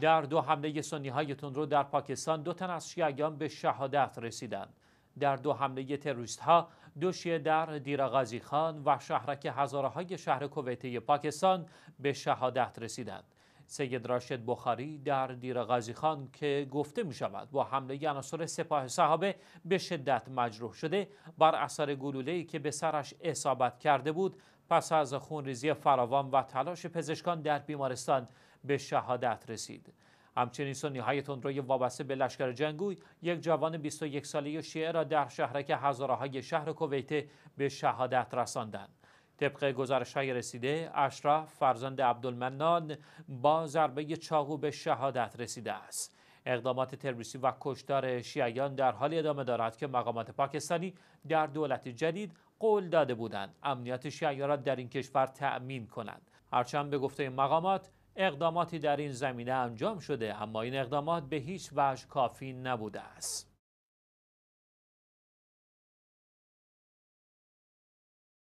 در دو حمله سنی های تندرو در پاکستان دو تن از شیعیان به شهادت رسیدند. در دو حمله تروریست ها دو شیعه در دیرغازی خان و شهرک هزاره های شهر کویته پاکستان به شهادت رسیدند. سید راشد بخاری در دیر خان که گفته می شود با حمله عناصر سپاه صحابه به شدت مجروح شده بر اثر گلوله که به سرش اصابت کرده بود پس از خونریزی فراوان و تلاش پزشکان در بیمارستان به شهادت رسید همچنین سنی های تندروی وابسته به لشکر جنگوی یک جوان 21 ساله شیعه را در شهرک هزاره شهر کویت به شهادت رساندند طبق گزارش های رسیده اشراف فرزند عبدالمنان با ضربه چاقو به شهادت رسیده است اقدامات تروریستی و کشتار شیعیان در حال ادامه دارد که مقامات پاکستانی در دولت جدید قول داده بودند امنیت شیعه را در این کشور تأمین کنند هرچند به گفته مقامات اقداماتی در این زمینه انجام شده اما این اقدامات به هیچ وجه کافی نبوده است